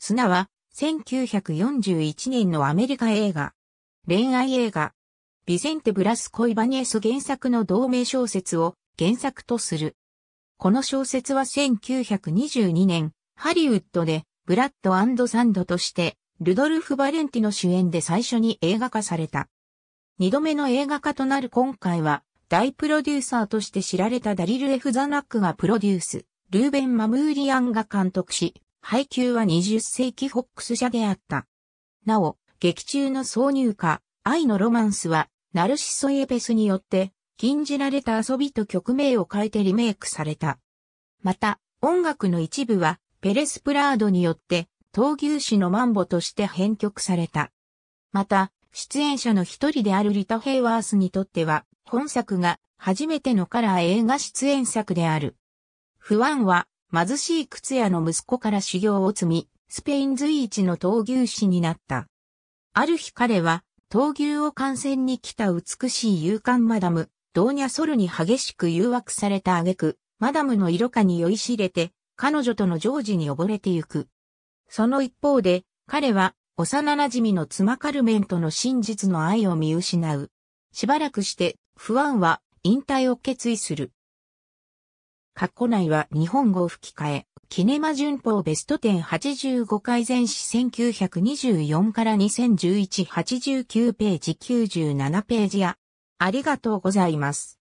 砂は、1941年のアメリカ映画。恋愛映画。ビセンテ・ブラス・コイバニエス原作の同名小説を原作とする。この小説は1922年、ハリウッドで、ブラッドサンドとして、ルドルフ・バレンティの主演で最初に映画化された。二度目の映画化となる今回は、大プロデューサーとして知られたダリル・エフ・ザナックがプロデュース、ルーベン・マムーリアンが監督し、配給は20世紀フォックス社であった。なお、劇中の挿入歌、愛のロマンスは、ナルシソ・エペスによって、禁じられた遊びと曲名を変えてリメイクされた。また、音楽の一部は、ペレス・プラードによって、闘牛士のマンボとして編曲された。また、出演者の一人であるリタ・ヘイワースにとっては、本作が初めてのカラー映画出演作である。不安は貧しい靴屋の息子から修行を積み、スペイン随一の闘牛士になった。ある日彼は、闘牛を観戦に来た美しい勇敢マダム、ドーニャソルに激しく誘惑された挙句、マダムの色化に酔いしれて、彼女との常時に溺れてゆく。その一方で、彼は、幼馴染の妻カルメンとの真実の愛を見失う。しばらくして、不安は引退を決意する。過去内は日本語吹き替え、キネマ旬報ベスト10 85回前史1924から2011-89ページ97ページや、ありがとうございます。